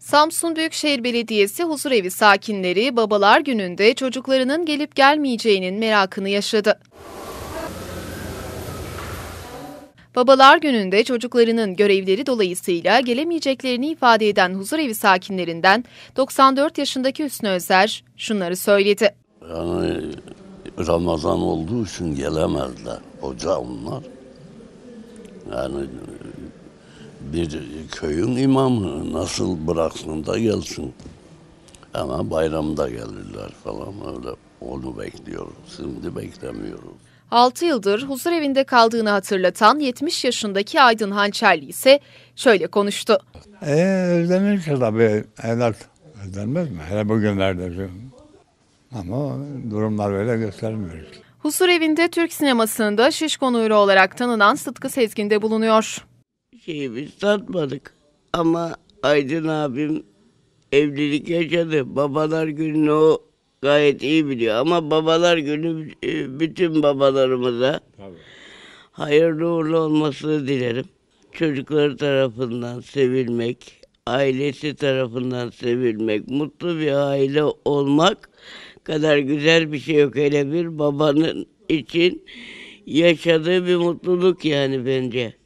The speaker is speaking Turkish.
Samsun Büyükşehir Belediyesi huzurevi sakinleri babalar gününde çocuklarının gelip gelmeyeceğinin merakını yaşadı. Babalar gününde çocuklarının görevleri dolayısıyla gelemeyeceklerini ifade eden huzurevi sakinlerinden 94 yaşındaki Hüsnü Özer şunları söyledi. Yani Ramazan olduğu için gelemezler hoca onlar. Yani bir köyün imamı nasıl bıraksın da gelsin. Ama bayramda gelirler falan öyle onu bekliyoruz. Şimdi beklemiyorum. 6 yıldır huzur evinde kaldığını hatırlatan 70 yaşındaki Aydın Hançerli ise şöyle konuştu. E, özlenir ki tabii evlat. Özlenmez mi? Hele bugünlerde. Ama durumlar böyle göstermiyor. Huzur evinde Türk sinemasında şiş konuğuyla olarak tanınan Sıtkı Sezgin'de bulunuyor. Biz satmadık. Ama Aydın abim evlilik yaşadı. Babalar gününü o gayet iyi biliyor. Ama babalar günü e, bütün babalarımıza Tabii. hayırlı uğurlu olmasını dilerim. Çocukları tarafından sevilmek, ailesi tarafından sevilmek, mutlu bir aile olmak kadar güzel bir şey yok. Hele bir babanın için yaşadığı bir mutluluk yani bence.